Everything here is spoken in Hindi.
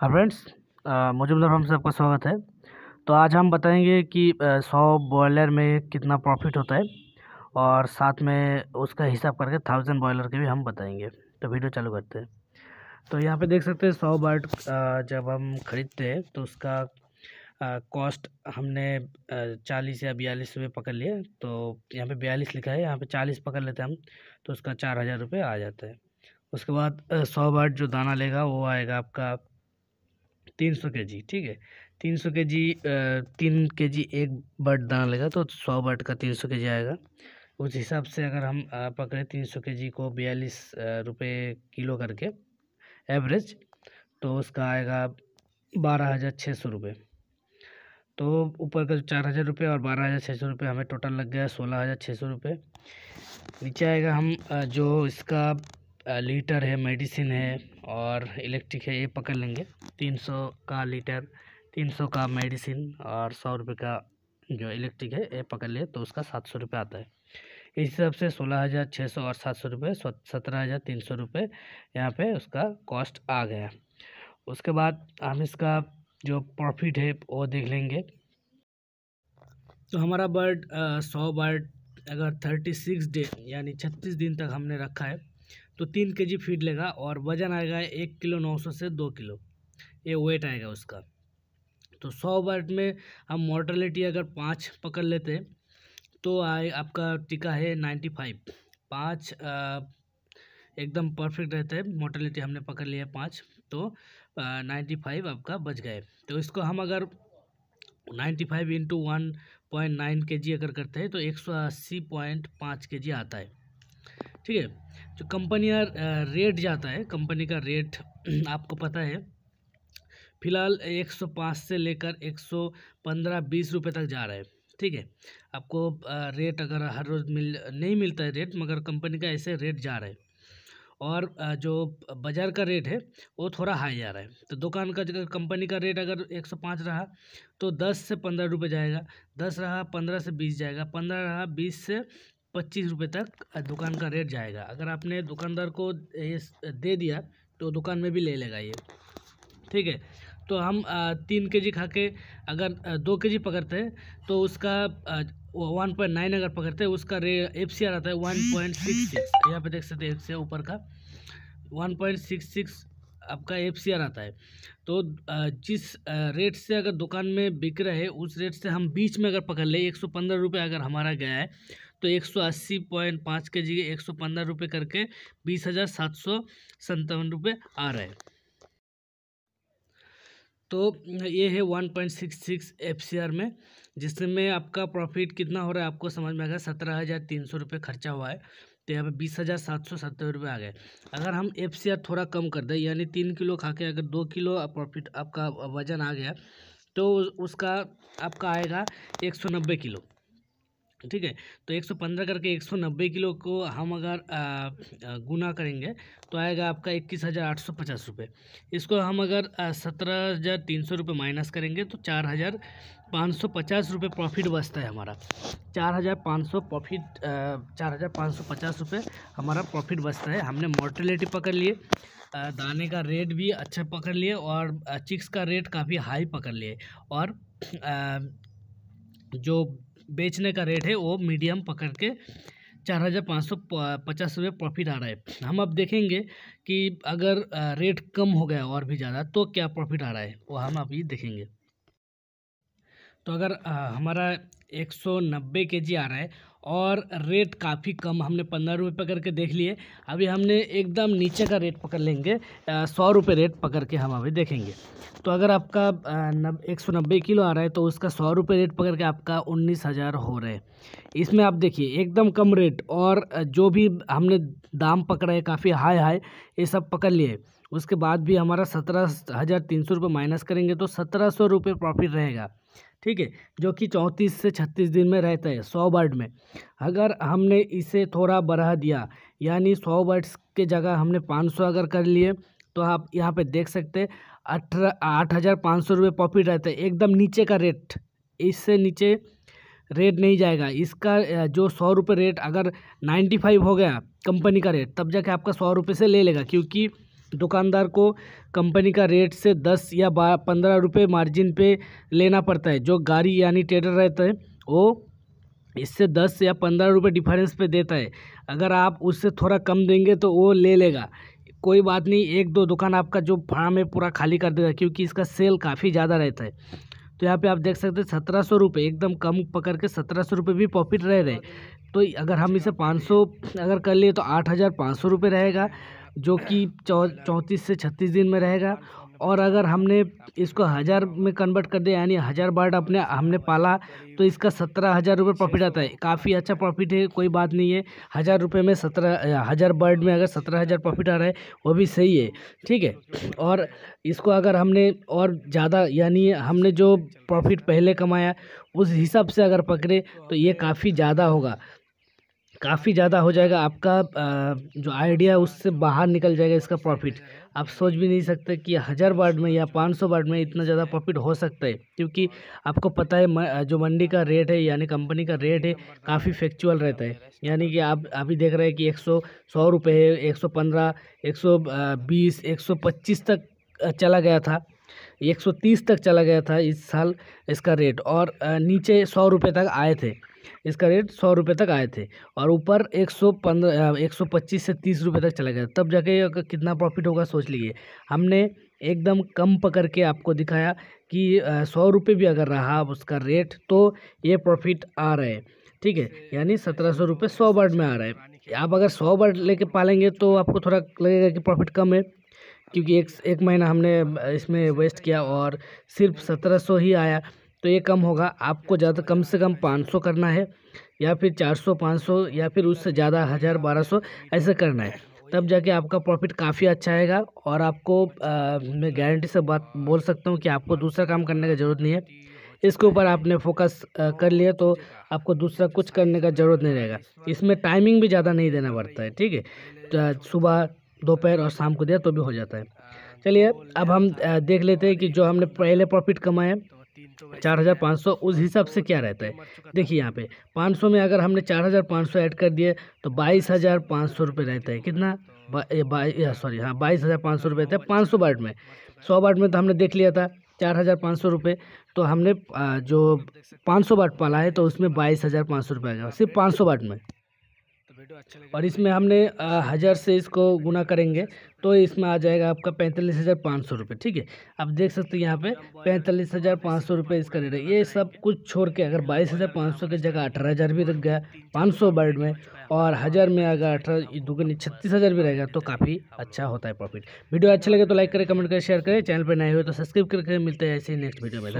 हाँ फ्रेंड्स मुजुमदार मतलब फार्म से आपका स्वागत है तो आज हम बताएंगे कि सौ बॉयलर में कितना प्रॉफिट होता है और साथ में उसका हिसाब करके थाउजेंड बॉयलर के भी हम बताएंगे तो वीडियो चालू करते हैं तो यहाँ पे देख सकते हैं सौ बर्ड जब हम ख़रीदते हैं तो उसका कॉस्ट हमने चालीस या बयालीस रुपये पकड़ लिए तो यहाँ पे बयालीस लिखा है यहाँ पे चालीस पकड़ लेते हैं हम तो उसका चार हज़ार रुपये आ जाता है उसके बाद सौ बर्ड जो दाना लेगा वो आएगा आपका तीन सौ के जी ठीक है तीन सौ के जी तीन के जी एक बट दाना लेगा तो सौ बट का तीन सौ के जी आएगा उस हिसाब से अगर हम पकड़े तीन सौ के जी को बयालीस रुपये किलो करके एवरेज तो उसका आएगा बारह हज़ार छः सौ रुपये तो ऊपर का जो चार हज़ार रुपये और बारह हज़ार छः सौ रुपये हमें टोटल लग गया सोलह हज़ार छः सौ रुपये नीचे आएगा हम जो इसका लीटर है मेडिसिन है और इलेक्ट्रिक है ये पकड़ लेंगे तीन सौ का लीटर तीन सौ का मेडिसिन और सौ रुपये का जो इलेक्ट्रिक है ये पकड़ लिए तो उसका सात सौ रुपये आता है इस हिसाब से सोलह हज़ार छः सौ और सात सौ रुपये सत्रह हज़ार तीन सौ रुपये यहाँ पर उसका कॉस्ट आ गया उसके बाद हम इसका जो प्रॉफिट है वो देख लेंगे तो हमारा बर्ड सौ बर्ड अगर थर्टी सिक्स डे यानी छत्तीस दिन तक हमने रखा है तो तीन के जी फीड लेगा और वज़न आएगा एक किलो नौ सौ से दो किलो ये वेट आएगा उसका तो सौ वर्ड में हम मोर्टलिटी अगर पाँच पकड़ लेते हैं तो आए आपका टीका है नाइन्टी फाइव पाँच एकदम परफेक्ट रहता है मोर्टलिटी हमने पकड़ लिया पाँच तो नाइन्टी फाइव आपका बच गए तो इसको हम अगर ninety five into one point nine के जी अगर करते हैं तो एक सौ अस्सी पॉइंट पाँच के जी आता है ठीक है जो कंपनी का रेट जाता है कंपनी का रेट आपको पता है फिलहाल 105 से लेकर 115 20 रुपए तक जा रहा है ठीक है आपको रेट अगर हर रोज़ मिल नहीं मिलता है रेट मगर कंपनी का ऐसे रेट जा रहा है और जो बाज़ार का रेट है वो थोड़ा हाई जा रहा है तो दुकान का जगह कंपनी का रेट अगर 105 रहा तो 10 से 15 रुपए जाएगा 10 रहा 15 से 20 जाएगा 15 रहा 20 से पच्चीस रुपये तक दुकान का रेट जाएगा अगर आपने दुकानदार को ये दे दिया तो दुकान में भी ले लेगा ये ठीक है तो हम तीन के जी खा के अगर दो के जी पकड़ते हैं तो उसका वन पॉइंट नाइन अगर पकड़ते हैं उसका रे एफ सी आर आता है वन पॉइंट सिक्स सिक्स यहाँ पर देख सकते हैं एफ सी ऊपर का वन पॉइंट सिक्स सिक्स आपका एफ सी आर आता है तो जिस रेट से अगर दुकान में बिक रहे उस रेट से हम बीच में अगर पकड़ ले एक सौ पंद्रह रुपये अगर हमारा गया है तो एक सौ अस्सी पॉइंट पाँच के जी एक सौ पंद्रह रुपये करके बीस हज़ार सात सौ सत्तावन रुपये आ रहे हैं तो ये है one point six six F C R में जिसमें आपका प्रॉफिट कितना हो रहा है आपको समझ में आ गया सत्रह हज़ार तीन सौ रुपये खर्चा हुआ है तो यहाँ पे बीस हज़ार सात सौ सत्तर रुपये आ गए अगर हम एफ सी आर थोड़ा कम कर दें यानी तीन किलो खा के अगर दो किलो प्रॉफिट आपका वजन आ गया तो उसका आपका आएगा एक सौ नब्बे किलो ठीक है तो 115 करके 190 किलो को हम अगर गुना करेंगे तो आएगा आपका इक्कीस हज़ार आठ सौ पचास रुपये इसको हम अगर सत्रह हज़ार तीन सौ रुपये माइनस करेंगे तो चार हज़ार पाँच सौ पचास रुपये प्रॉफिट बचता है हमारा चार हज़ार पाँच सौ प्रॉफिट चार हज़ार पाँच सौ पचास रुपये हमारा प्रॉफिट बचता है हमने मोर्टेलिटी पकड़ लिए दाने का रेट भी अच्छा पकड़ लिए और चिक्स का रेट काफ़ी हाई पकड़ लिए और जो बेचने का रेट है वो मीडियम पकड़ के चार हज़ार पाँच सौ पचास रुपये प्रॉफिट आ रहा है हम अब देखेंगे कि अगर रेट कम हो गया और भी ज़्यादा तो क्या प्रॉफिट आ रहा है वो हम अभी देखेंगे तो अगर हमारा एक सौ नब्बे के जी आ रहा है और रेट काफ़ी कम हमने पंद्रह रुपये पकड़ के देख लिए अभी हमने एकदम नीचे का रेट पकड़ लेंगे सौ रुपये रेट पकड़ के हम अभी देखेंगे तो अगर आपका नब एक सौ नब्बे किलो आ रहा है तो उसका सौ रुपये रेट पकड़ के आपका उन्नीस हज़ार हो रहा है इसमें आप देखिए एकदम कम रेट और जो भी हमने दाम पकड़ा है काफ़ी हाई हाई ये सब पकड़ लिए उसके बाद भी हमारा सत्रह हज़ार तीन सौ रुपये माइनस करेंगे तो सत्रह सौ रुपये प्रॉफिट रहेगा ठीक है जो कि चौंतीस से छत्तीस दिन में रहता है सौ बर्ड में अगर हमने इसे थोड़ा बढ़ा दिया यानी सौ बर्ड्स के जगह हमने पाँच सौ अगर कर लिए तो आप यहाँ पे देख सकते हैं अठारह आठ हज़ार पाँच सौ रुपये प्रॉफिट रहता है एकदम नीचे का रेट इससे नीचे रेट नहीं जाएगा इसका जो सौ रुपये रेट अगर नाइन्टी फाइव हो गया कंपनी का रेट तब जाके आपका सौ रुपये से ले लेगा क्योंकि दुकानदार को कंपनी का रेट से दस या पंद्रह रुपये मार्जिन पे लेना पड़ता है जो गाड़ी यानी ट्रेडर रहता है वो इससे दस या पंद्रह रुपये डिफरेंस पे देता है अगर आप उससे थोड़ा कम देंगे तो वो ले लेगा कोई बात नहीं एक दो दुकान आपका जो फार्म है पूरा खाली कर देगा क्योंकि इसका सेल काफ़ी ज़्यादा रहता है तो यहाँ पे आप देख सकते हैं सत्रह सौ रुपये एकदम कम पकड़ के सत्रह सौ रुपये भी प्रॉफिट रह रहे तो अगर हम इसे पाँच सौ अगर कर लिए तो आठ हज़ार पाँच सौ रुपये रहेगा जो कि चौंतीस से छत्तीस दिन में रहेगा और अगर हमने इसको हज़ार में कन्वर्ट कर दिया यानी हज़ार बर्ड अपने हमने पाला तो इसका सत्रह हज़ार रुपये प्रॉफिट आता है काफ़ी अच्छा प्रॉफिट है कोई बात नहीं है हज़ार रुपये में सत्रह हज़ार बर्ड में अगर सत्रह हज़ार प्रॉफिट आ रहा है वो भी सही है ठीक है और इसको अगर हमने और ज़्यादा यानी हमने जो प्रॉफिट पहले कमाया उस हिसाब से अगर पकड़े तो ये काफ़ी ज़्यादा होगा काफ़ी ज़्यादा हो जाएगा आपका जो आइडिया उससे बाहर निकल जाएगा इसका प्रॉफिट आप सोच भी नहीं सकते कि हज़ार वाट में या पाँच सौ वाट में इतना ज़्यादा प्रॉफिट हो सकता है क्योंकि आपको पता है जो मंडी का रेट है यानी कंपनी का रेट है काफ़ी फैक्चुअल रहता है यानी कि आप अभी देख रहे हैं कि एक सौ सौ रुपये है एक सौ पंद्रह एक सौ बीस एक सौ पच्चीस तक चला गया था 130 तक चला गया था इस साल इसका रेट और नीचे सौ रुपये तक आए थे इसका रेट सौ रुपये तक आए थे और ऊपर एक सौ पंद्रह एक सौ पच्चीस से तीस रुपये तक चला गया तब जाके कितना प्रॉफिट होगा सोच लीजिए हमने एकदम कम पकड़ के आपको दिखाया कि सौ रुपये भी अगर रहा उसका रेट तो ये प्रॉफिट आ रहा है ठीक है यानी सत्रह सौ रुपये सौ बर्ड में आ रहा है आप अगर सौ बर्ड लेके पालेंगे तो आपको थोड़ा लगेगा कि प्रॉफिट कम है क्योंकि एक एक महीना हमने इसमें वेस्ट किया और सिर्फ सत्रह सौ ही आया तो ये कम होगा आपको ज़्यादा कम से कम 500 करना है या फिर 400 500 या फिर उससे ज़्यादा हज़ार बारह सौ ऐसे करना है तब जाके आपका प्रॉफिट काफ़ी अच्छा आएगा और आपको आ, मैं गारंटी से बात बोल सकता हूँ कि आपको दूसरा काम करने की ज़रूरत नहीं है इसके ऊपर आपने फोकस कर लिया तो आपको दूसरा कुछ करने का ज़रूरत नहीं रहेगा इसमें टाइमिंग भी ज़्यादा नहीं देना पड़ता है ठीक है तो सुबह दोपहर और शाम को दिया तो भी हो जाता है चलिए अब हम देख लेते हैं कि जो हमने पहले प्रॉफिट कमाया चार हज़ार पाँच सौ उस हिसाब से क्या रहता है देखिए यहाँ पे पाँच सौ में अगर हमने चार हज़ार पाँच सौ ऐड कर दिए तो बाईस हज़ार पाँच सौ रुपये रहता है कितना सॉरी हाँ बाईस हज़ार पाँच सौ रुपये रहता है पाँच सौ बाट में सौ बाट में तो हमने देख लिया था चार हज़ार पाँच सौ रुपये तो हमने जो पाँच सौ बाट पाला है तो उसमें बाईस हज़ार पाँच सौ रुपये आ गया सिर्फ पाँच सौ बाट में अच्छा और तो इसमें हमने हज़ार से इसको गुना करेंगे तो इसमें आ जाएगा आपका पैंतालीस हज़ार पाँच सौ रुपये ठीक है आप देख सकते हो यहाँ पे पैंतालीस हज़ार पाँच सौ रुपये इसका रेट है ये सब कुछ छोड़ के अगर बाईस हज़ार पाँच सौ की जगह अठारह हज़ार भी रख गया पाँच सौ बर्ड में और हज़ार में अगर अठारह दुगनी छत्तीस हज़ार भी रहेगा तो काफ़ी अच्छा होता है प्रॉफिट वीडियो अच्छा लगे तो लाइक करें कमेंट करें शेयर करें चैनल पर नए हुए तो सब्सक्राइब करके मिलते हैं ऐसे ही नेक्स्ट वीडियो में